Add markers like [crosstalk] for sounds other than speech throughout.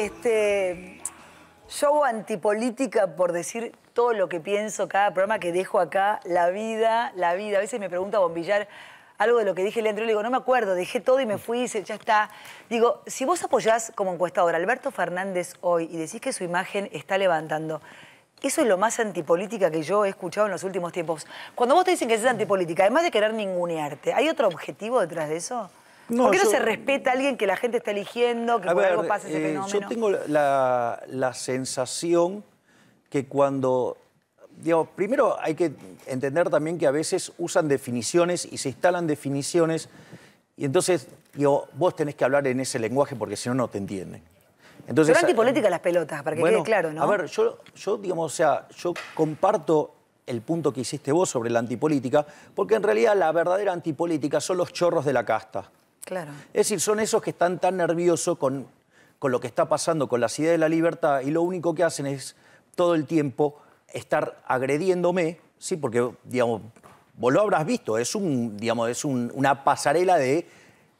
Yo este, hago antipolítica por decir todo lo que pienso, cada programa que dejo acá, la vida, la vida. A veces me pregunta Bombillar algo de lo que dije el anterior, le digo, no me acuerdo, dejé todo y me fui, y ya está. Digo, si vos apoyás como encuestador a Alberto Fernández hoy y decís que su imagen está levantando, eso es lo más antipolítica que yo he escuchado en los últimos tiempos. Cuando vos te dicen que es antipolítica, además de querer ningunearte, ¿hay otro objetivo detrás de eso? ¿Por qué no se respeta a alguien que la gente está eligiendo, que por algo pasa ese eh, fenómeno? Yo tengo la, sensación que cuando Digamos, primero hay que entender también que a veces usan definiciones y se instalan definiciones y entonces digo, vos tenés que hablar en ese lenguaje porque si no, no te entienden. Entonces, Pero antipolítica las pelotas, para que quede claro, ¿no? A ver, yo, yo, digamos, o sea, yo comparto el punto que hiciste vos sobre la antipolítica, porque en realidad la verdadera antipolítica son los chorros de la casta. Es decir, son esos que están tan nerviosos con, lo que está pasando con las ideas de la libertad y lo único que hacen es todo el tiempo estar agrediéndome, ¿sí? porque, digamos, vos lo habrás visto, es, un, digamos, es una pasarela de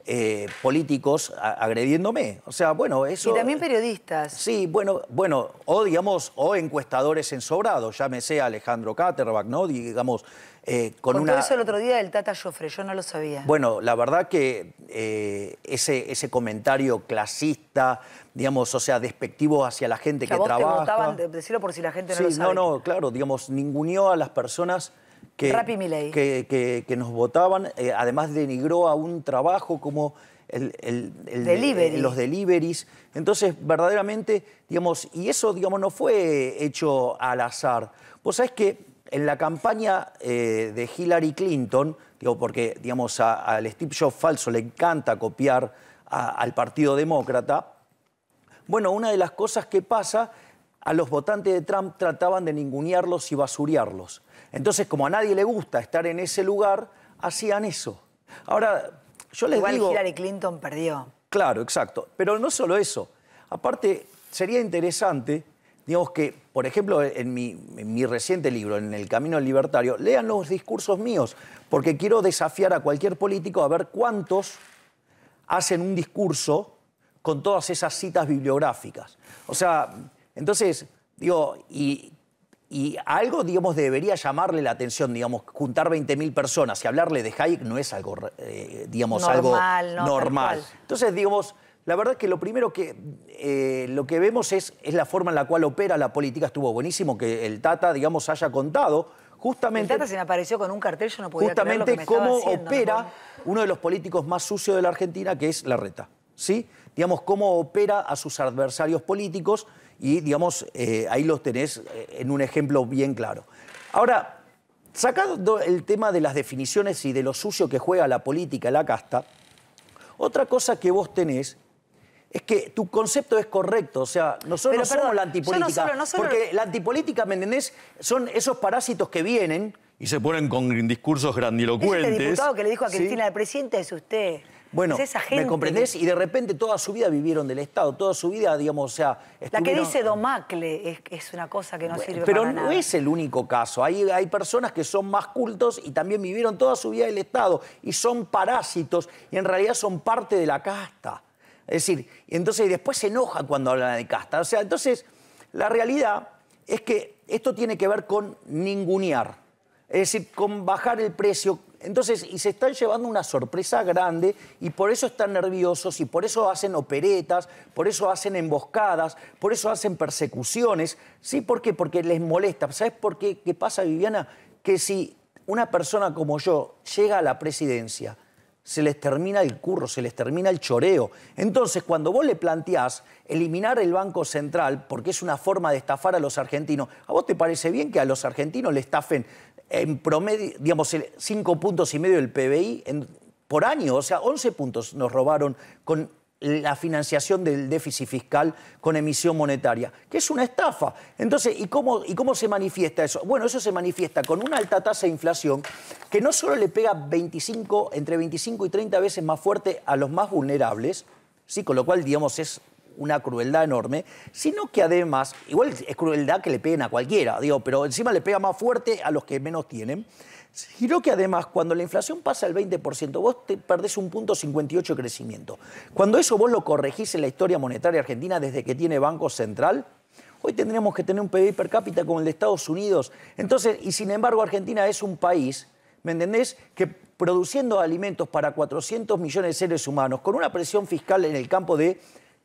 eh, políticos agrediéndome. O sea, bueno, eso... Y también periodistas. Sí, bueno, bueno, o digamos, o encuestadores ensobrados, llámese Alejandro Caterback, ¿no? Digamos, eh, con Contó una... eso el otro día del Tata Joffre, yo no lo sabía. Bueno, la verdad que eh, ese, ese comentario clasista, digamos, o sea, despectivo hacia la gente que trabaja... Te votaban, decirlo por si la gente no lo sabe. No, no, claro, digamos, ninguneó a las personas que, que, nos votaban, eh, además denigró a un trabajo como el, eh, los deliveries. Entonces, verdaderamente, digamos, y eso, digamos, no fue hecho al azar. Vos sabés que en la campaña eh, de Hillary Clinton, digo, porque, digamos, al Steve Jobs falso le encanta copiar al Partido Demócrata, bueno, una de las cosas que pasa a los votantes de Trump trataban de ningunearlos y basurearlos. Entonces, como a nadie le gusta estar en ese lugar, hacían eso. Ahora, yo les Igual digo... Hillary Clinton perdió. Claro, exacto. Pero no solo eso. Aparte, sería interesante, digamos que, por ejemplo, en mi, mi reciente libro, en El Camino del Libertario, lean los discursos míos, porque quiero desafiar a cualquier político a ver cuántos hacen un discurso con todas esas citas bibliográficas. O sea, entonces, digo, y, algo, digamos, debería llamarle la atención, digamos, juntar 20.000 personas y hablarle de Hayek no es algo, eh, digamos, algo normal. Entonces, digamos, la verdad es que lo primero que, eh, lo que vemos es, la forma en la cual opera la política. Estuvo buenísimo que el Tata, digamos, haya contado justamente... El Tata se me apareció con un cartel, yo no podía Justamente cómo opera uno de los políticos más sucios de la Argentina, que es la reta. ¿Sí? Digamos, cómo opera a sus adversarios políticos y digamos, eh, ahí los tenés eh, en un ejemplo bien claro. Ahora, sacando el tema de las definiciones y de lo sucio que juega la política, la casta, otra cosa que vos tenés es que tu concepto es correcto, o sea, nosotros no somos la antipolítica. No Porque la antipolítica, ¿me entendés? Son esos parásitos que vienen. Y se ponen con discursos este grandilocuentes. Este diputado que le dijo a Cristina, el presidente es usted. Bueno, ¿me comprendés? Y de repente toda su vida vivieron del Estado, toda su vida, digamos, o sea... La que dice Domacle es, es una cosa que no para sirve pero no es el único caso. Hay, hay personas que son más cultos y también vivieron toda su vida del Estado y son parásitos y en realidad son parte de la casta. Es decir, entonces después se enoja cuando hablan de casta. O sea, entonces la realidad es que esto tiene que ver con ningunear. Es decir, con bajar el precio, entonces, y se están llevando una sorpresa grande y por eso están nerviosos y por eso hacen operetas, por eso hacen emboscadas, por eso hacen persecuciones. ¿Sí? ¿Por qué? Porque les molesta. ¿Sabes por qué? ¿Qué pasa, Viviana? Que si una persona como yo llega a la presidencia, se les termina el curro, se les termina el choreo. Entonces, cuando vos le planteás eliminar el Banco Central, porque es una forma de estafar a los argentinos, ¿a vos te parece bien que a los argentinos le estafen en promedio, digamos, cinco puntos y medio del PBI por año, o sea, 11 puntos nos robaron con la financiación del déficit fiscal con emisión monetaria, que es una estafa. Entonces, ¿y cómo, ¿y cómo se manifiesta eso? Bueno, eso se manifiesta con una alta tasa de inflación que no solo le pega 25, entre 25 y 30 veces más fuerte a los más vulnerables, ¿sí? con lo cual, digamos, es una crueldad enorme, sino que además, igual es crueldad que le peguen a cualquiera, digo, pero encima le pega más fuerte a los que menos tienen, sino que además cuando la inflación pasa al 20%, vos te perdés un punto 58 de crecimiento. Cuando eso vos lo corregís en la historia monetaria argentina desde que tiene Banco Central, Hoy tendríamos que tener un PIB per cápita como el de Estados Unidos. Entonces, y sin embargo, Argentina es un país, ¿me entendés?, que produciendo alimentos para 400 millones de seres humanos, con una presión fiscal en el campo de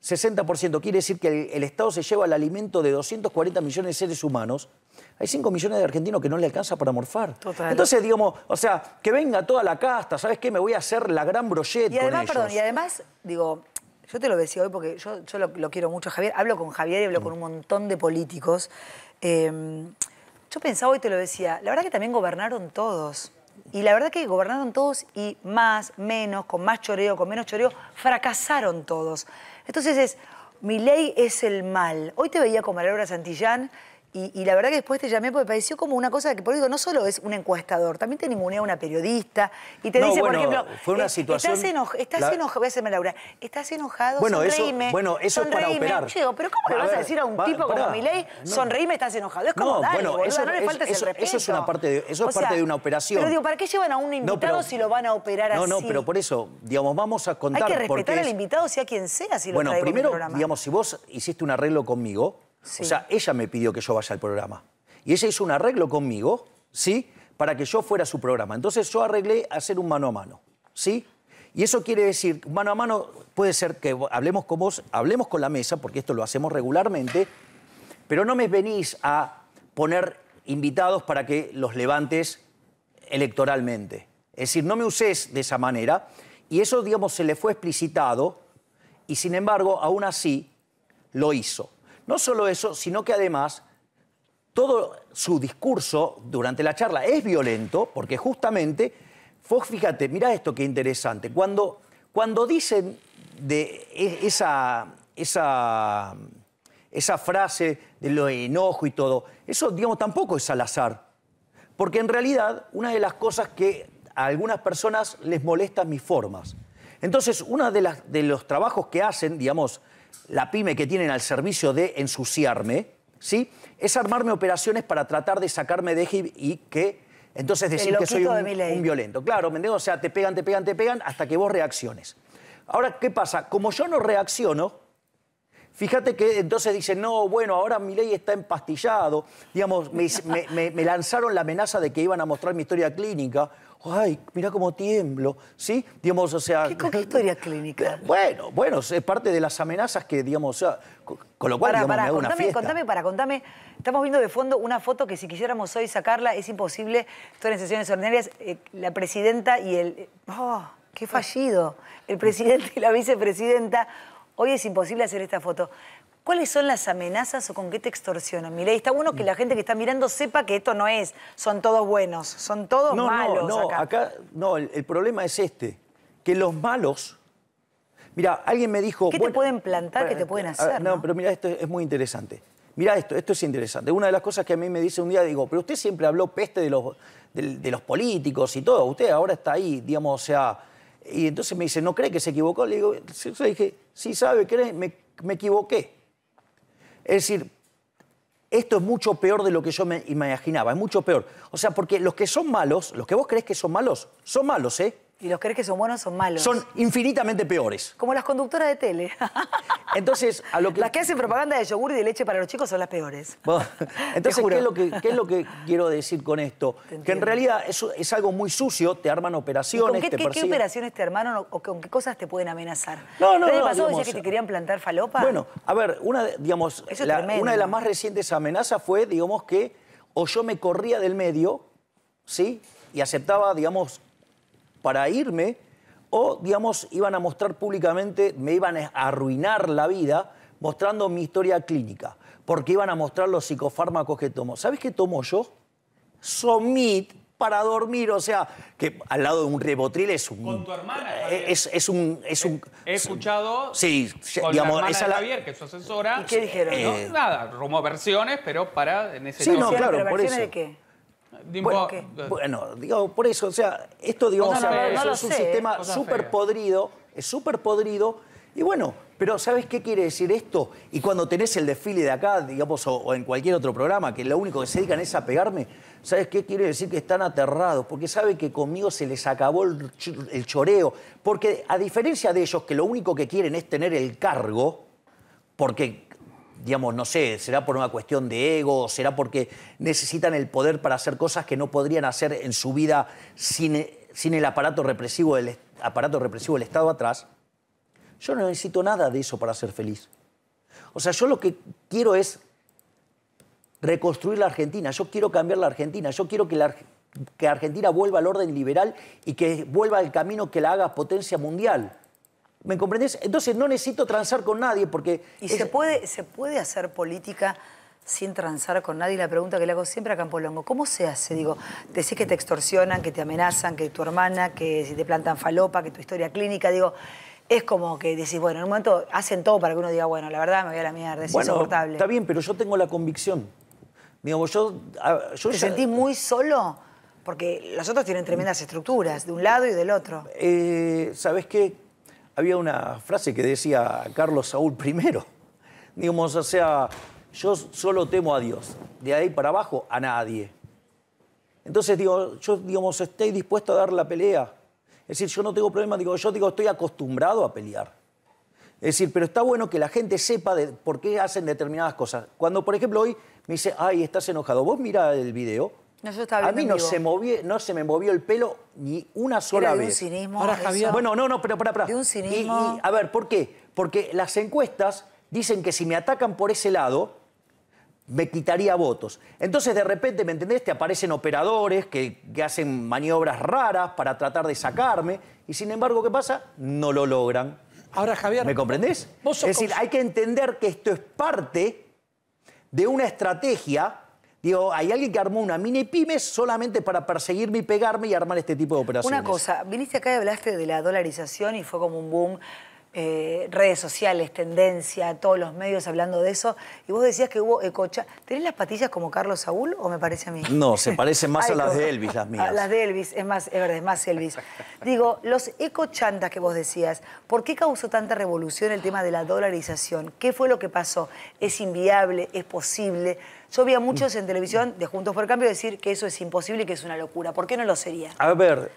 60%. Quiere decir que el, Estado se lleva el alimento de 240 millones de seres humanos. Hay 5 millones de argentinos que no le alcanza para morfar. Entonces, digamos, o sea, que venga toda la casta, ¿sabes qué? Me voy a hacer la gran brocheta. Y además, perdón, y además, digo, yo te lo decía hoy porque yo, lo, quiero mucho, Javier. Hablo con Javier y hablo con un montón de políticos. Em, yo pensaba hoy, te lo decía, la verdad que también gobernaron todos. Y la verdad que gobernaron todos y más, menos, con más choreo, con menos choreo, fracasaron todos. Entonces es, mi ley es el mal. Hoy te veía con María Laura Santillán y, la verdad que después te llamé porque pareció como una cosa que, por digo, no solo es un encuestador, también te ningunea una periodista y te dice, por ejemplo, fue una eh, situación, estás, enojado, estás enojado, voy a hacerme estás enojado, bueno, Eso, bueno, eso es para operar. pero ¿cómo le vas a decir a un tipo como Milei, ley sonreíme, estás enojado? Es como, no, bueno, eso, no le faltes eso, el Eso es, una parte de, eso es parte de una operación. Pero digo, ¿para qué llevan a un invitado si lo van a operar así? No, no, pero por eso, digamos, vamos a contar... Hay que respetar al invitado, sea quien sea, si lo Bueno, primero, digamos, si vos hiciste un arreglo conmigo o sea, ella me pidió que yo vaya al programa. Y ella hizo un arreglo conmigo, ¿sí? Para que yo fuera a su programa. Entonces yo arreglé hacer un mano a mano, ¿sí? Y eso quiere decir, mano a mano, puede ser que hablemos con vos, hablemos con la mesa, porque esto lo hacemos regularmente, pero no me venís a poner invitados para que los levantes electoralmente. Es decir, no me uses de esa manera. Y eso, digamos, se le fue explicitado y, sin embargo, aún así lo hizo. No solo eso, sino que además todo su discurso durante la charla es violento, porque justamente, Fox, fíjate, mira esto qué interesante, cuando, cuando dicen de e, esa, esa, esa frase de lo enojo y todo, eso, digamos, tampoco es al azar, porque en realidad una de las cosas que a algunas personas les molestan mis formas. Entonces, uno de, las, de los trabajos que hacen, digamos, la pyme que tienen al servicio de ensuciarme, ¿sí? es armarme operaciones para tratar de sacarme de Egipto y que entonces decir que soy un, violento. Claro, ¿me O sea, te pegan, te pegan, te pegan hasta que vos reacciones. Ahora, ¿qué pasa? Como yo no reacciono, Fíjate que entonces dicen, no, bueno, ahora mi ley está empastillado. Digamos, me, lanzaron la amenaza de que iban a mostrar mi historia clínica. Ay, mira cómo tiemblo, ¿sí? Digamos, o sea... ¿Qué, historia clínica? [laughs] Bueno, bueno, es parte de las amenazas que, digamos, o sea, con lo cual, para, digamos, para, contame, contame, para, contame. Estamos viendo de fondo una foto que si quisiéramos hoy sacarla es imposible. todas en sesiones ordinarias, eh, la presidenta y el... Eh, ¡Oh, qué fallido! El presidente y la vicepresidenta Hoy es imposible hacer esta foto. ¿Cuáles son las amenazas o con qué te extorsionan? mire está bueno que la gente que está mirando sepa que esto no es, son todos buenos, son todos malos. No, no, acá, no, el, problema es este, que los malos. Mira, alguien me dijo. ¿Qué te pueden plantar? ¿Qué te pueden hacer? No, pero mira, esto es muy interesante. Mira esto, esto es interesante. Una de las cosas que a mí me dice un día, digo, pero usted siempre habló peste de los, de los políticos y todo. Usted ahora está ahí, digamos, o sea y entonces me dice, ¿no cree que se equivocó? Le digo, le dije, sí sabe, cree, me, me equivoqué. Es decir, esto es mucho peor de lo que yo me imaginaba, es mucho peor. O sea, porque los que son malos, los que vos crees que son malos, son malos, ¿eh? ¿Y los crees que son buenos son malos? Son infinitamente peores. Como las conductoras de tele. [laughs] Entonces, a lo que... Las que hacen propaganda de yogur y de leche para los chicos son las peores. [laughs] entonces, ¿qué es, lo que, es, lo que, quiero decir con esto? Que en realidad es, es, algo muy sucio, te arman operaciones, con qué, qué, operaciones te armaron o con qué cosas te pueden amenazar? No, no, no. pasó que te querían plantar falopa? Bueno, a ver, una, digamos, una de las más recientes amenazas fue, digamos, que o yo me corría del medio, ¿sí? Y aceptaba, digamos, para irme o, digamos, iban a mostrar públicamente, me iban a arruinar la vida mostrando mi historia clínica, porque iban a mostrar los psicofármacos que tomo. ¿Sabes qué tomo yo? Somit para dormir, o sea, que al lado de un rebotril es un... Con tu hermana. Eh, es, es, un, es un... He, escuchado sí, digamos, Javier, que es su asesora. ¿Y qué dijeron? Eh, eh, nada, nada, versiones, pero para... En ese sí, no, claro, por eso. de qué? Bueno, eh, bueno, digo, por eso, o sea, esto digamos es un sistema súper podrido, es súper podrido, y bueno, pero ¿sabes qué quiere decir esto? Y cuando tenés el desfile de acá, digamos, o, en cualquier otro programa, que lo único que se dedican es a pegarme, ¿sabes qué quiere decir? Que están aterrados, porque sabe que conmigo se les acabó el choreo, porque a diferencia de ellos, que lo único que quieren es tener el cargo, porque digamos, no sé, será por una cuestión de ego, será porque necesitan el poder para hacer cosas que no podrían hacer en su vida sin, el aparato represivo del, aparato represivo Estado atrás. Yo no necesito nada de eso para ser feliz. O sea, yo lo que quiero es reconstruir la Argentina, yo quiero cambiar la Argentina, yo quiero que, la, que Argentina vuelva al orden liberal y que vuelva al camino que la haga potencia mundial. ¿Me comprendés? Entonces no necesito transar con nadie porque... ¿Y se, puede, se puede hacer política sin transar con nadie? La pregunta que le hago siempre a Campolongo, ¿cómo se hace? Digo, decís que te extorsionan, que te amenazan, que tu hermana, que si te plantan falopa, que tu historia clínica, digo... Es como que decís, bueno, en un momento hacen todo para que uno diga, bueno, la verdad me voy a la mierda, es bueno, insoportable. Está bien, pero yo tengo la convicción. digo yo, yo ¿Te muy solo? Porque los otros tienen tremendas estructuras, de un lado y del otro. Eh, ¿Sabes qué? había una frase que decía Carlos Saúl I. [laughs] Digamos, o sea, yo solo temo a Dios, de ahí para abajo a nadie. Entonces, digo, yo, digamos, estoy dispuesto a dar la pelea. Es decir, yo no tengo problema, digo, yo digo, estoy acostumbrado a pelear. Es decir, pero está bueno que la gente sepa de por qué hacen determinadas cosas. Cuando, por ejemplo, hoy me dice, ay, estás enojado, vos mira el video, a mí no se, no se me movió el pelo ni una sola de vez. Un cinismo, Ahora, Bueno, no, no, pero para, para. De un cinismo. a ver, ¿por qué? Porque las encuestas dicen que si me atacan por ese lado, me quitaría votos. Entonces, de repente, ¿me entendés? Te aparecen operadores que, hacen maniobras raras para tratar de sacarme. Y sin embargo, ¿qué pasa? No lo logran. Ahora, Javier. ¿Me comprendés? es decir, hay que entender que esto es parte de una estrategia Digo, hay alguien que armó una mini pymes solamente para perseguirme y pegarme y armar este tipo de operaciones. Una cosa, viniste acá y hablaste de la dolarización y fue como un boom. Eh, redes sociales, tendencia, todos los medios hablando de eso. Y vos decías que hubo ecocha. ¿Tenés las patillas como Carlos Saúl o me parece a mí? No, se parecen más [laughs] a las de Elvis, las mías. A las de Elvis, es más, es verdad, es más Elvis. Digo, los ecochantas que vos decías, ¿por qué causó tanta revolución el tema de la dolarización? ¿Qué fue lo que pasó? ¿Es inviable? ¿Es posible? Yo vi a muchos en televisión de Juntos por Cambio decir que eso es imposible y que es una locura. ¿Por qué no lo sería? A ver,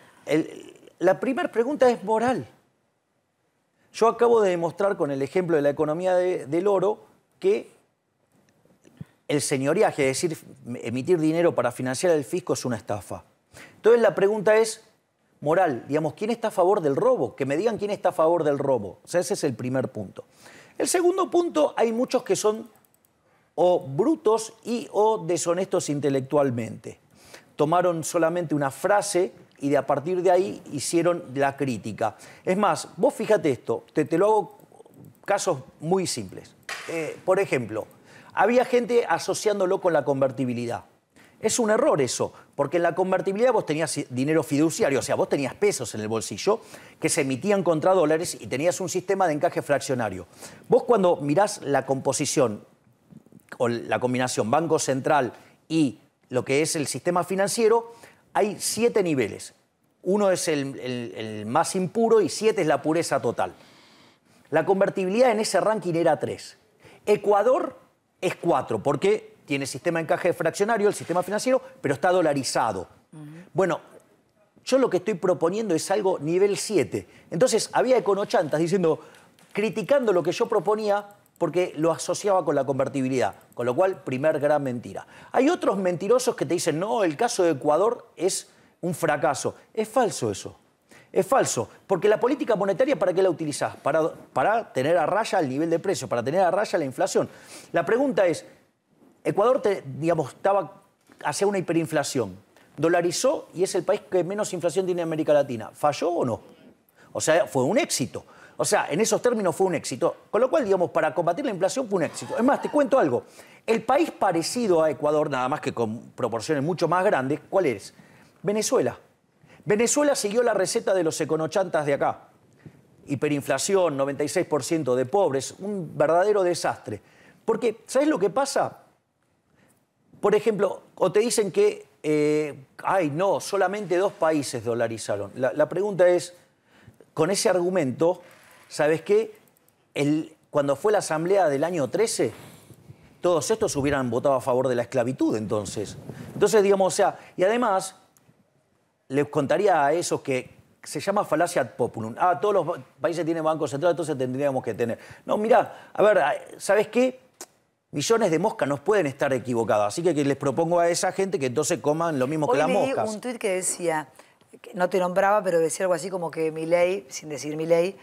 la primera pregunta es moral. Yo acabo de demostrar con el ejemplo de la economía del oro que el señoriaje, es decir, emitir dinero para financiar el fisco es una estafa. Entonces la pregunta es moral, digamos, ¿quién está a favor del robo? Que me digan quién está a favor del robo. O sea, ese es el primer punto. El segundo punto, hay muchos que son o brutos y o deshonestos intelectualmente. Tomaron solamente una frase y de a partir de ahí hicieron la crítica. Es más, vos fíjate esto, te, te lo hago casos muy simples. Eh, por ejemplo, había gente asociándolo con la convertibilidad. Es un error eso, porque en la convertibilidad vos tenías dinero fiduciario, o sea, vos tenías pesos en el bolsillo que se emitían contra dólares y tenías un sistema de encaje fraccionario. Vos cuando mirás la composición o la combinación Banco Central y lo que es el sistema financiero, hay siete niveles. Uno es el, más impuro y siete es la pureza total. La convertibilidad en ese ranking era tres. Ecuador es cuatro, porque tiene sistema de encaje fraccionario, el sistema financiero, pero está dolarizado. Bueno, yo lo que estoy proponiendo es algo nivel siete. Entonces, había econochantas diciendo, criticando lo que yo proponía, porque lo asociaba con la convertibilidad, con lo cual, primer gran mentira. Hay otros mentirosos que te dicen, no, el caso de Ecuador es un fracaso. Es falso eso. Es falso, porque la política monetaria, ¿para qué la utilizás? Para, para tener a raya el nivel de precios, para tener a raya la inflación. La pregunta es, Ecuador, te, digamos, estaba hacia una hiperinflación, dolarizó y es el país que menos inflación tiene en América Latina. ¿Falló o no? O sea, fue un éxito. O sea, en esos términos fue un éxito. Con lo cual, digamos, para combatir la inflación fue un éxito. Es más, te cuento algo. El país parecido a Ecuador, nada más que con proporciones mucho más grandes, ¿cuál es? Venezuela. Venezuela siguió la receta de los econochantas de acá. Hiperinflación, 96% de pobres, un verdadero desastre. Porque, ¿sabes lo que pasa? Por ejemplo, o te dicen que, eh, ay, no, solamente dos países dolarizaron. la pregunta es, con ese argumento, ¿sabes qué? cuando fue la asamblea del año 13, todos estos hubieran votado a favor de la esclavitud entonces. Entonces, digamos, o sea, y además, les contaría a esos que se llama falacia populum. Ah, todos los países tienen banco central, entonces tendríamos que tener. No, mira, a ver, ¿sabes qué? Millones de moscas no pueden estar equivocadas, así que, les propongo a esa gente que entonces coman lo mismo que las leí un tuit que decía, no te nombraba, pero decía algo así como que mi ley, sin decir mi ley,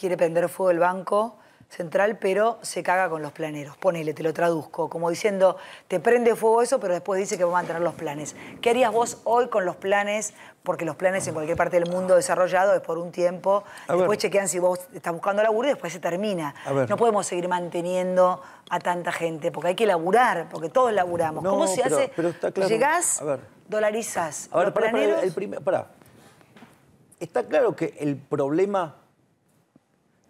quiere prender fuego el Banco Central, pero se caga con los planeros. Ponele, te lo traduzco, como diciendo, te prende fuego eso, pero después dice que va a mantener los planes. ¿Qué harías vos hoy con los planes? Porque los planes en cualquier parte del mundo desarrollado es por un tiempo. después chequean si vos estás buscando laburo y después se termina. No podemos seguir manteniendo a tanta gente, porque hay que laburar, porque todos laburamos. ¿Cómo se hace? Llegás, a dolarizas. A ver, planeros... el Está claro que el problema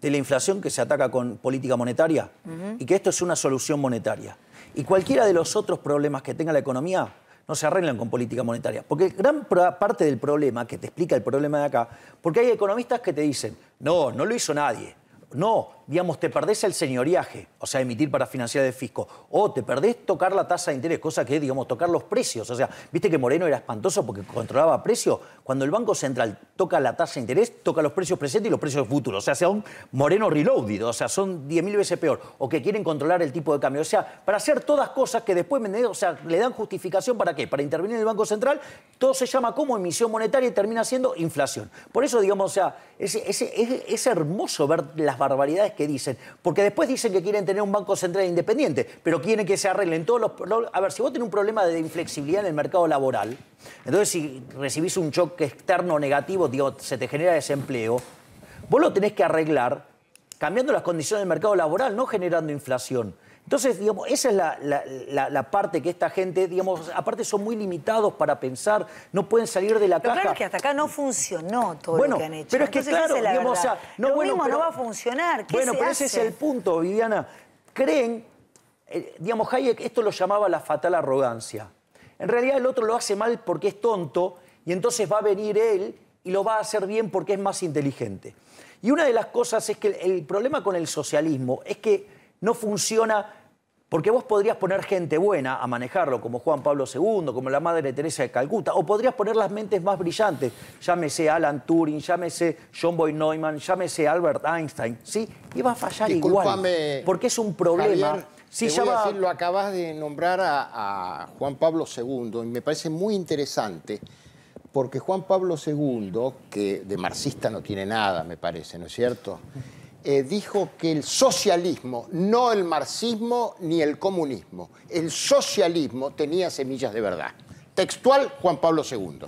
de la inflación que se ataca con política monetaria y que esto es una solución monetaria. Y cualquiera de los otros problemas que tenga la economía no se arreglan con política monetaria. Porque gran parte del problema, que te explica el problema de acá, porque hay economistas que te dicen, no, no lo hizo nadie. No, digamos, te perdés el señoriaje, o sea, emitir para financiar el fisco. O te perdés tocar la tasa de interés, cosa que es, digamos, tocar los precios. O sea, viste que Moreno era espantoso porque controlaba precios. Cuando el Banco Central toca la tasa de interés, toca los precios presentes y los precios futuros. O sea, sea un Moreno reloaded, o sea, son 10.000 veces peor. O que quieren controlar el tipo de cambio. O sea, para hacer todas cosas que después o sea, le dan justificación para qué? Para intervenir en el Banco Central, todo se llama como emisión monetaria y termina siendo inflación. Por eso, digamos, o sea, es hermoso ver las barbaridades que dicen. Porque después dicen que quieren tener un Banco Central independiente, pero quieren que se arreglen todos los... A ver, si vos tenés un problema de inflexibilidad en el mercado laboral, entonces si recibís un choque externo negativo, digo, se te genera desempleo, vos lo tenés que arreglar cambiando las condiciones del mercado laboral, no generando inflación. Entonces, digamos, esa es la, parte que esta gente, digamos, aparte son muy limitados para pensar, no pueden salir de la pero Claro que hasta acá no funcionó todo lo que han hecho. Pero es que claro, digamos, no, no va a funcionar. bueno, pero ese es el punto, Viviana. Creen, eh, digamos, Hayek esto lo llamaba la fatal arrogancia. En realidad el otro lo hace mal porque es tonto y entonces va a venir él y lo va a hacer bien porque es más inteligente. Y una de las cosas es que el problema con el socialismo es que no funciona porque vos podrías poner gente buena a manejarlo, como Juan Pablo II, como la Madre Teresa de Calcuta, o podrías poner las mentes más brillantes, llámese Alan Turing, llámese John Boy Neumann, llámese Albert Einstein, ¿sí? Y va a fallar igual, porque es un problema. Si lo acabas de nombrar a, a Juan Pablo II, y me parece muy interesante, porque Juan Pablo II, que de marxista no tiene nada, me parece, ¿no es cierto?, eh, dijo que el socialismo, no el marxismo ni el comunismo, el socialismo tenía semillas de verdad. Textual Juan Pablo II.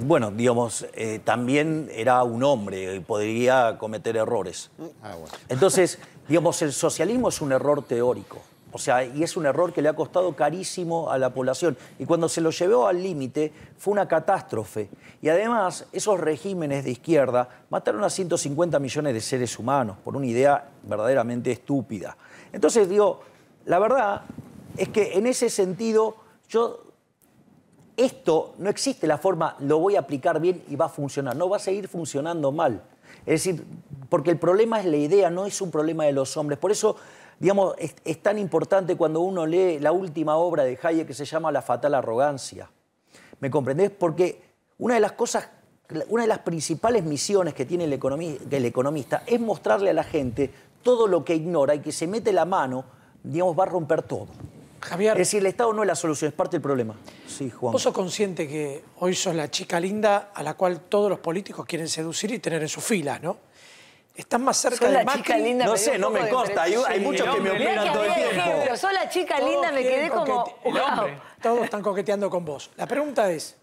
Bueno, digamos, eh, también era un hombre y podría cometer errores. Ah, Entonces, digamos, el socialismo es un error teórico. O sea, y es un error que le ha costado carísimo a la población. Y cuando se lo llevó al límite, fue una catástrofe. Y además, esos regímenes de izquierda mataron a 150 millones de seres humanos por una idea verdaderamente estúpida. Entonces, digo, la verdad es que en ese sentido, yo. Esto no existe la forma, lo voy a aplicar bien y va a funcionar. No, va a seguir funcionando mal. Es decir, porque el problema es la idea, no es un problema de los hombres. Por eso Digamos, es, tan importante cuando uno lee la última obra de Hayek que se llama La fatal arrogancia. ¿Me comprendés? Porque una de las cosas, una de las principales misiones que tiene el, economista es mostrarle a la gente todo lo que ignora y que se mete la mano, digamos, va a romper todo. Javier. Es decir, el Estado no es la solución, es parte del problema. Sí, Juan. Vos sos consciente que hoy sos la chica linda a la cual todos los políticos quieren seducir y tener en sus filas, ¿no? Estás más cerca de Macri. no sé, no me consta. Hay, muchos que me opinan todo el tiempo. la chica todos linda, me quedé como. Todos están coqueteando con vos. La pregunta es.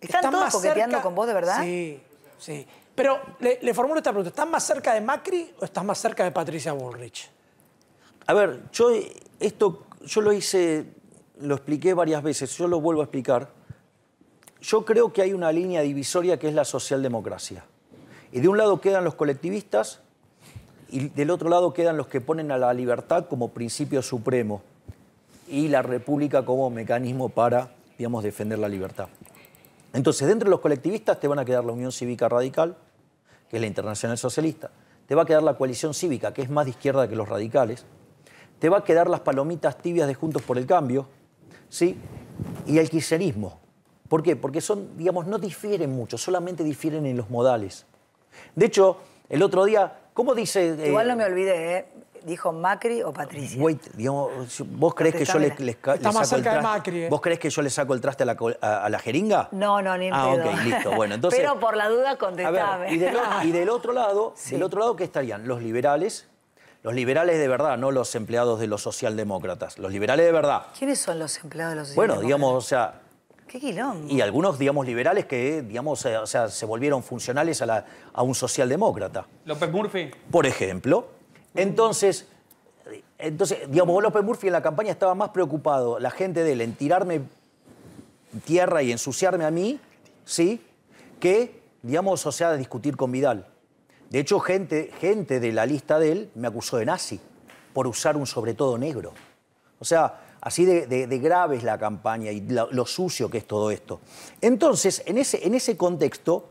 ¿Están, todos coqueteando con vos de verdad? Sí, sí. Pero le, le, formulo esta pregunta. ¿Estás más cerca de Macri o estás más cerca de Patricia Bullrich? A ver, yo esto yo lo hice, lo expliqué varias veces, yo lo vuelvo a explicar. Yo creo que hay una línea divisoria que es la socialdemocracia. Y de un lado quedan los colectivistas y del otro lado quedan los que ponen a la libertad como principio supremo y la república como mecanismo para, digamos, defender la libertad. Entonces, dentro de los colectivistas te van a quedar la Unión Cívica Radical, que es la Internacional Socialista, te va a quedar la coalición cívica, que es más de izquierda que los radicales, te va a quedar las palomitas tibias de Juntos por el Cambio, ¿sí? Y el kirchnerismo. ¿Por qué? Porque son, digamos, no difieren mucho, solamente difieren en los modales. De hecho, el otro día, ¿cómo dice...? Eh? Igual no me olvidé, ¿eh? ¿Dijo Macri o Patricia? Wait, digamos, ¿Vos crees que yo le, les, saco el traste? Eh. ¿Vos crees que yo le saco el traste a la, jeringa? No, no, ni Ah, ok, listo. [laughs] Pero por la duda contestame. [laughs] y, del, otro lado, del otro lado, ¿qué estarían? Los liberales. Los liberales de verdad, no los empleados de los socialdemócratas. Los liberales de verdad. ¿Quiénes son los empleados de los socialdemócratas? Bueno, digamos, o sea, Qué quilombo. Y algunos, digamos, liberales que, digamos, eh, o sea, se volvieron funcionales a, un socialdemócrata. López Murphy. Por ejemplo. Entonces, entonces, digamos, López Murphy en la campaña estaba más preocupado, la gente de él, en tirarme tierra y ensuciarme a mí, ¿sí? Que, digamos, o sea, discutir con Vidal. De hecho, gente, gente de la lista de él me acusó de nazi por usar un sobre todo negro. O sea, Así de, grave es la campaña y lo, sucio que es todo esto. Entonces, en ese, en ese contexto,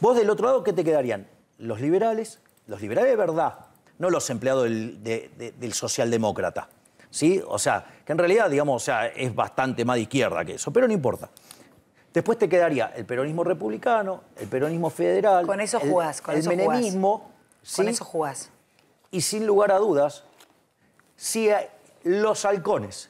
vos del otro lado, ¿qué te quedarían? Los liberales, los liberales de verdad, no los empleados del, socialdemócrata. ¿Sí? O sea, que en realidad, digamos, o sea, es bastante más de izquierda que eso, pero no importa. Después te quedaría el peronismo republicano, el peronismo federal. Con eso jugás, con el menemismo. ¿sí? Con eso jugás. Y sin lugar a dudas, si los halcones,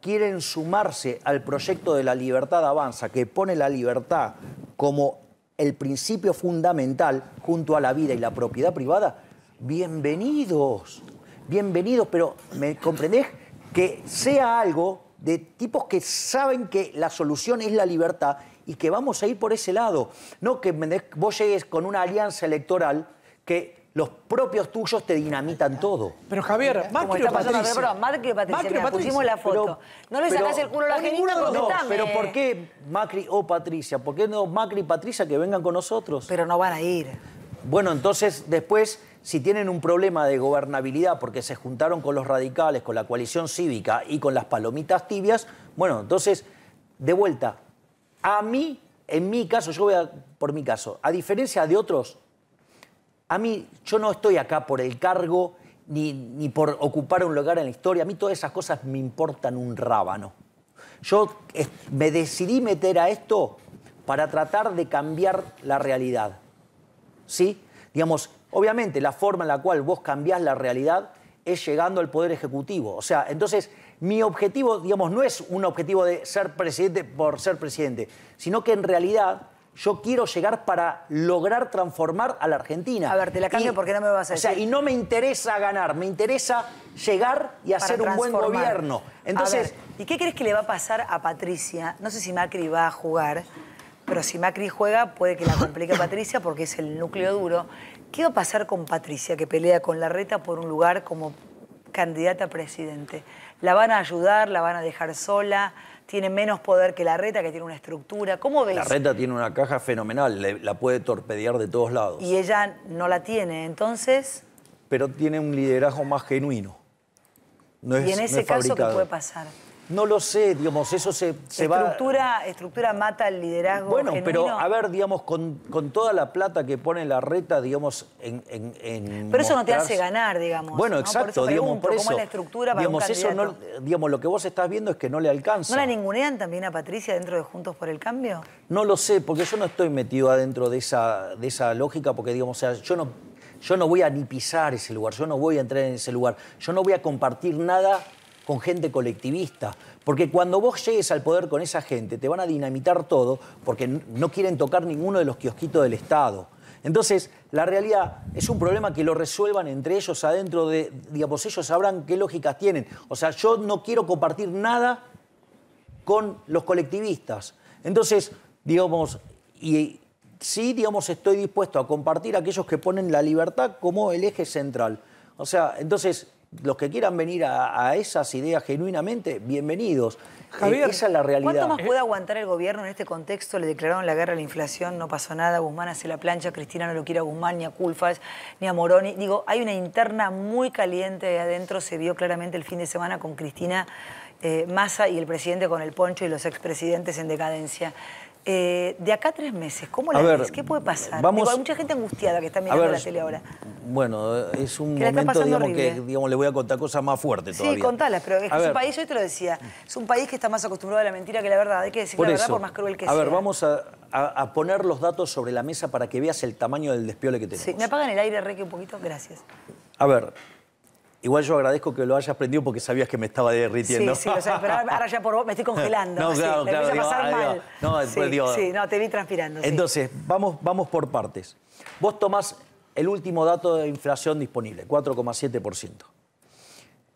quieren sumarse al proyecto de la libertad avanza, que pone la libertad como el principio fundamental junto a la vida y la propiedad privada, bienvenidos, bienvenidos, pero ¿me comprendés? Que sea algo de tipos que saben que la solución es la libertad y que vamos a ir por ese lado, no que vos llegues con una alianza electoral que los propios tuyos te dinamitan todo. Pero Javier, Macri o Patricia. Macri o Patricia, pusimos la foto. no le sacas el culo a la gente. pero ¿por qué Macri o Patricia? ¿Por qué no Macri y Patricia que vengan con nosotros? Pero no van a ir. Bueno, entonces después, si tienen un problema de gobernabilidad porque se juntaron con los radicales, con la coalición cívica y con las palomitas tibias, bueno, entonces, de vuelta, a mí, en mi caso, yo voy a, por mi caso, a diferencia de otros, a mí, yo no estoy acá por el cargo ni, por ocupar un lugar en la historia. A mí todas esas cosas me importan un rábano. Yo me decidí meter a esto para tratar de cambiar la realidad. ¿Sí? Digamos, obviamente la forma en la cual vos cambiás la realidad es llegando al Poder Ejecutivo. O sea, entonces mi objetivo, digamos, no es un objetivo de ser presidente por ser presidente, sino que en realidad yo quiero llegar para lograr transformar a la Argentina. A ver, te la cambio porque no me vas a decir. O sea, y no me interesa ganar, me interesa llegar y hacer un buen gobierno. Entonces. ¿Y qué crees que le va a pasar a Patricia? No sé si Macri va a jugar, pero si Macri juega, puede que la complique [laughs] Patricia porque es el núcleo duro. ¿Qué va a pasar con Patricia que pelea con la reta por un lugar como candidata a presidente? ¿La van a ayudar? ¿La van a dejar sola? tiene menos poder que la reta, que tiene una estructura. ¿Cómo ves? La reta tiene una caja fenomenal, la puede torpedear de todos lados. Y ella no la tiene, entonces... Pero tiene un liderazgo más genuino. y en ese caso, ¿qué puede pasar? No lo sé, digamos, eso se, se estructura, va... Estructura mata el liderazgo Bueno, pero a ver, digamos, con, toda la plata que pone la reta, digamos, en... pero eso no te hace ganar, digamos. Bueno, exacto, por digamos, por eso. ¿Cómo la estructura para digamos, eso no, digamos, lo que vos estás viendo es que no le alcanza. ¿No la ningunean también a Patricia dentro de Juntos por el Cambio? No lo sé, porque yo no estoy metido adentro de esa, de esa lógica, porque, digamos, o sea, yo no, yo no voy a ni pisar ese lugar, yo no voy a entrar en ese lugar, yo no voy a compartir nada con gente colectivista. Porque cuando vos llegues al poder con esa gente, te van a dinamitar todo porque no quieren tocar ninguno de los kiosquitos del Estado. Entonces, la realidad es un problema que lo resuelvan entre ellos adentro de, digamos, ellos sabrán qué lógicas tienen. O sea, yo no quiero compartir nada con los colectivistas. Entonces, digamos, y sí, digamos, estoy dispuesto a compartir aquellos que ponen la libertad como el eje central. O sea, entonces, los que quieran venir a, esas ideas genuinamente, bienvenidos. Eh, esa es la realidad. ¿Cuánto más eh, puede aguantar el gobierno en este contexto? Le declararon la guerra a la inflación, no pasó nada, Guzmán hace la plancha, Cristina no lo quiere a Guzmán, ni a Culfas, ni a Moroni. Digo, hay una interna muy caliente ahí adentro, se vio claramente el fin de semana con Cristina eh, Massa y el presidente con el poncho y los expresidentes en decadencia. Eh, de acá a tres meses, ¿cómo la ves? ¿Qué puede pasar? hay mucha gente angustiada que está mirando la tele ahora. Bueno, es un momento, digamos, que le voy a contar cosas más fuertes todavía. Sí, contalas, pero es, que es un país, yo te lo decía, es un país que está más acostumbrado a la mentira que la verdad. Hay que decir la verdad por más cruel que sea. A ver, vamos a, poner los datos sobre la mesa para que veas el tamaño del despiole que tenemos. ¿me apagan el aire, Reque, un poquito? Gracias. A ver, Igual yo agradezco que lo hayas aprendido porque sabías que me estaba derritiendo. Sí, sí, pero ahora ya por vos me estoy congelando. [laughs] No, claro, me claro. a pasar mal. Pues, no, te vi transpirando. Entonces, vamos, vamos por partes. Vos tomás el último dato de inflación disponible, 4,7%.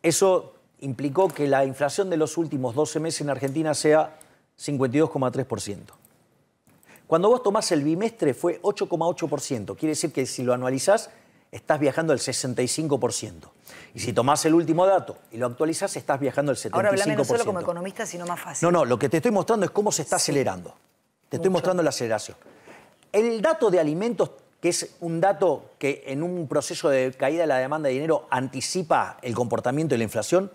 Eso implicó que la inflación de los últimos 12 meses en Argentina sea 52,3%. Cuando vos tomás el bimestre fue 8,8%. Quiere decir que si lo anualizás estás viajando el 65%. Y si tomás el último dato y lo actualizás, estás viajando el 75%. Ahora hablame no solo como economista, sino más fácil. No, no, lo que te estoy mostrando es cómo se está acelerando. Te estoy mostrando la aceleración. El dato de alimentos, que es un dato que en un proceso de caída de la demanda de dinero anticipa el comportamiento de la inflación,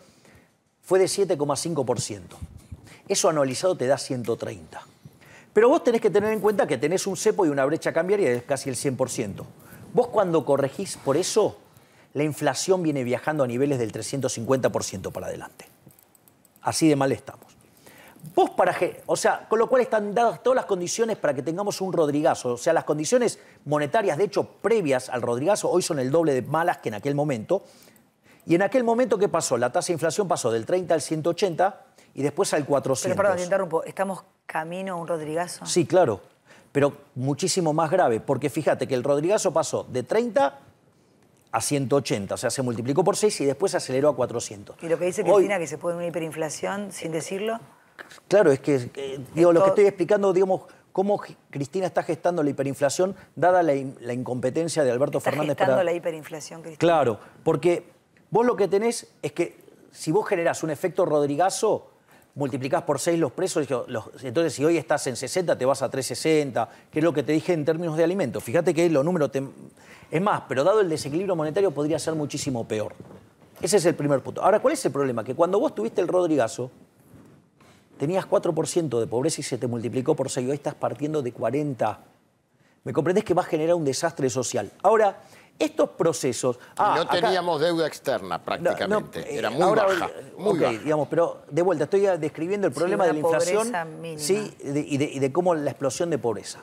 fue de 7,5%. Eso anualizado te da 130. Pero vos tenés que tener en cuenta que tenés un cepo y una brecha cambiaria de casi el 100%. Vos cuando corregís por eso, la inflación viene viajando a niveles del 350% para adelante. Así de mal estamos. Vos para o sea, con lo cual están dadas todas las condiciones para que tengamos un Rodrigazo. O sea, las condiciones monetarias, de hecho, previas al Rodrigazo, hoy son el doble de malas que en aquel momento. Y en aquel momento, ¿qué pasó? La tasa de inflación pasó del 30 al 180 y después al 400. Pero perdón, interrumpo, ¿estamos camino a un Rodrigazo? Sí, claro pero muchísimo más grave, porque fíjate que el Rodrigazo pasó de 30 a 180, o sea, se multiplicó por 6 y después aceleró a 400. ¿Y lo que dice Cristina, que se puede una hiperinflación sin decirlo? Claro, es que, digo, lo que estoy explicando, digamos, cómo Cristina está gestando la hiperinflación, dada la, incompetencia de Alberto Fernández. Está gestando la hiperinflación, Cristina. Claro, porque vos lo que tenés es que si vos generás un efecto Rodrigazo, multiplicás por 6 los precios, entonces si hoy estás en 60 te vas a 360, que es lo que te dije en términos de alimentos. Fíjate que los números... Es más, pero dado el desequilibrio monetario podría ser muchísimo peor. Ese es el primer punto. Ahora, ¿cuál es el problema? Que cuando vos tuviste el Rodrigazo, tenías 4% de pobreza y se te multiplicó por 6, hoy estás partiendo de 40. ¿Me comprendés que va a generar un desastre social? Ahora, estos procesos... Ah, no teníamos deuda externa prácticamente, era eh, muy baja, muy digamos, pero de vuelta, estoy describiendo el problema de la inflación ¿sí? y, de, y de cómo la explosión de pobreza.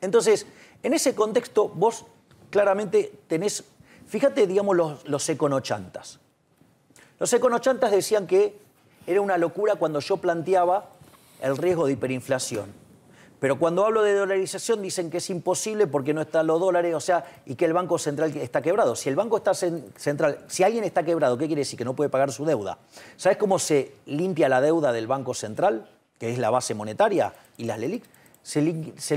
Entonces, en ese contexto vos claramente tenés, fíjate, digamos, los, los econochantas. Los econochantas decían que era una locura cuando yo planteaba el riesgo de hiperinflación. Pero cuando hablo de dolarización dicen que es imposible porque no están los dólares, o sea, y que el Banco Central está quebrado. Si el Banco está central, si alguien está quebrado, ¿qué quiere decir? Que no puede pagar su deuda. ¿Sabes cómo se limpia la deuda del Banco Central, que es la base monetaria, y las LELIC? Se,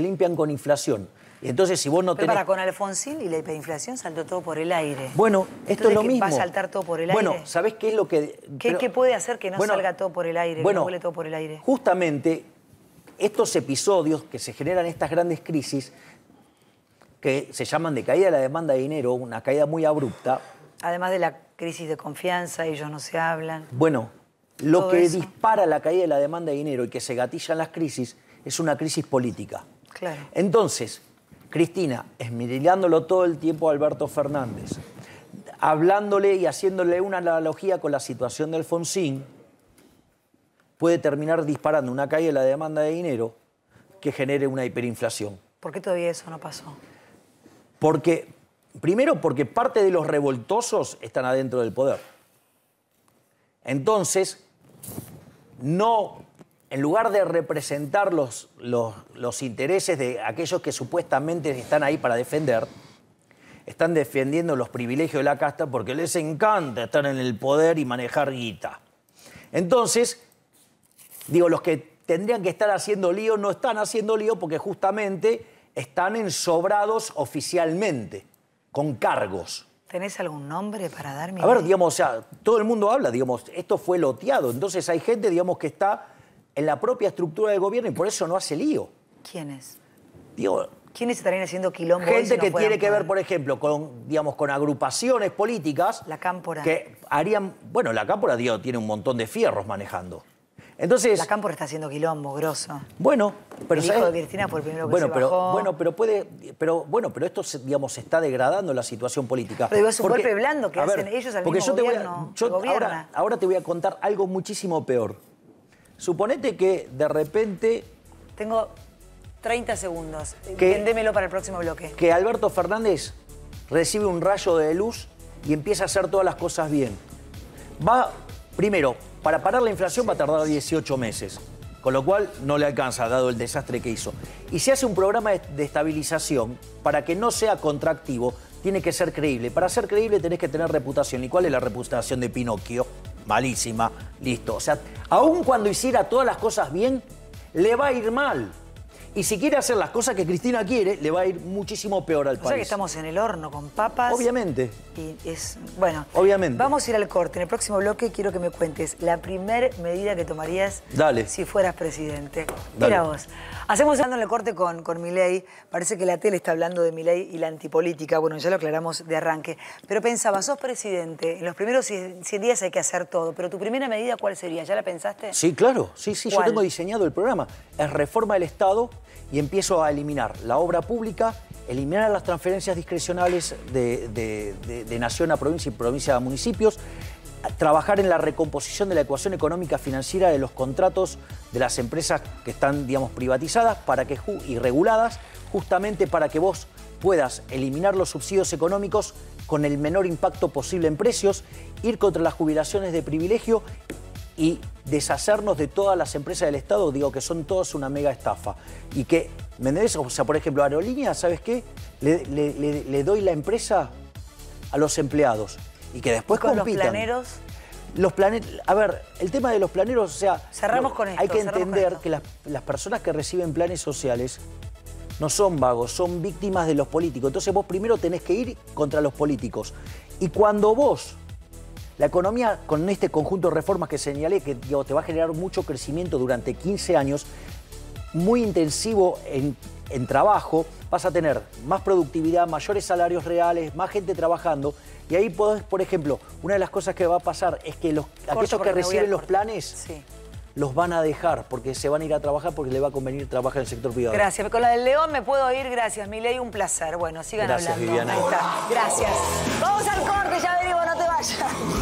limpian con inflación. entonces, si vos no Pero para con Alfonsín y la hiperinflación saltó todo por el aire. Bueno, esto es lo mismo. ¿Va a saltar todo por el aire? Bueno, ¿sabés qué es lo que...? ¿Qué, puede hacer que no salga todo por el aire, bueno, todo por el aire? Justamente estos episodios que se generan, estas grandes crisis, que se llaman de caída de la demanda de dinero, una caída muy abrupta. Además de la crisis de confianza, ellos no se hablan. Bueno, lo que dispara la caída de la demanda de dinero y que se gatillan las crisis es una crisis política. Claro. Entonces, Cristina, esmirilándolo todo el tiempo a Alberto Fernández, hablándole y haciéndole una analogía con la situación de Alfonsín, puede terminar disparando una caída de la demanda de dinero que genere una hiperinflación. ¿Por qué todavía eso no pasó? Porque, primero, porque parte de los revoltosos están adentro del poder. Entonces, no, en lugar de representar los, los, los intereses de aquellos que supuestamente están ahí para defender, están defendiendo los privilegios de la casta porque les encanta estar en el poder y manejar guita. Entonces, Digo, los que tendrían que estar haciendo lío no están haciendo lío porque justamente están ensobrados oficialmente, con cargos. ¿Tenés algún nombre para darme? A ver, digamos, o sea, todo el mundo habla, digamos, esto fue loteado. Entonces hay gente, digamos, que está en la propia estructura del gobierno y por eso no hace lío. ¿Quiénes? Digo, ¿Quiénes estarían haciendo quilombo? Gente que tiene que ver, por ejemplo, con, digamos, con agrupaciones políticas. La cámpora. Que harían. Bueno, la cámpora, digo, tiene un montón de fierros manejando. Entonces, la Cámpora está haciendo quilombo grosso. Bueno, pero el hijo de Cristina por primero que se pero, bajó. Bueno, pero puede, pero bueno, pero esto se, está degradando la situación política. Pero es un golpe blando que hacen ellos al porque yo gobierno, ahora, te voy a contar algo muchísimo peor. Suponete que de repente tengo 30 segundos. Vendémelo para el próximo bloque. Que Alberto Fernández recibe un rayo de luz y empieza a hacer todas las cosas bien. Va primero para parar la inflación va a tardar 18 meses, con lo cual no le alcanza, dado el desastre que hizo. Y si hace un programa de estabilización para que no sea contractivo, tiene que ser creíble. Para ser creíble tenés que tener reputación. ¿Y cuál es la reputación de Pinocchio? Malísima, listo. O sea, aun cuando hiciera todas las cosas bien, le va a ir mal. Y si quiere hacer las cosas que Cristina quiere, le va a ir muchísimo peor al país. O sea que estamos en el horno con papas. Obviamente. Y es. Bueno. Obviamente. Vamos a ir al corte. En el próximo bloque quiero que me cuentes la primera medida que tomarías si fueras presidente. Dale. Mira vos. Hacemos hablando en el corte con, con Milei. Parece que la tele está hablando de Milei y la antipolítica. Bueno, ya lo aclaramos de arranque. Pero pensaba, sos presidente, en los primeros 100 días hay que hacer todo. Pero tu primera medida, ¿cuál sería? ¿Ya la pensaste? Sí, claro. Sí, sí, yo tengo diseñado el programa. Es reforma del Estado y empiezo a eliminar la obra pública, eliminar las transferencias discrecionales de, nación a provincia y provincia a municipios, trabajar en la recomposición de la ecuación económica financiera de los contratos de las empresas que están, digamos, privatizadas para que, y reguladas, justamente para que vos puedas eliminar los subsidios económicos con el menor impacto posible en precios, ir contra las jubilaciones de privilegio y deshacernos de todas las empresas del Estado, digo que son todas una mega estafa. Y que, ¿me O sea, por ejemplo, Aerolíneas, ¿sabes qué? Le, doy la empresa a los empleados y que después con los planeros? Los A ver, el tema de los planeros, o sea... Cerramos con esto. Hay que entender que las personas que reciben planes sociales no son vagos, son víctimas de los políticos. Entonces vos primero tenés que ir contra los políticos. Y cuando vos la economía, con este conjunto de reformas que señalé, que te va a generar mucho crecimiento durante 15 años, muy intensivo en, trabajo, vas a tener más productividad, mayores salarios reales, más gente trabajando. Y ahí podés, por ejemplo, una de las cosas que va a pasar es que los, aquellos que reciben los planes los van a dejar porque se van a ir a trabajar porque le va a convenir trabajar en el sector privado. Gracias. Con la del León me puedo ir. Gracias, Miley. Un placer. Bueno, sigan gracias, hablando. Viviana. Ahí está. Gracias. Vamos al corte. Ya venimos. No te vayas.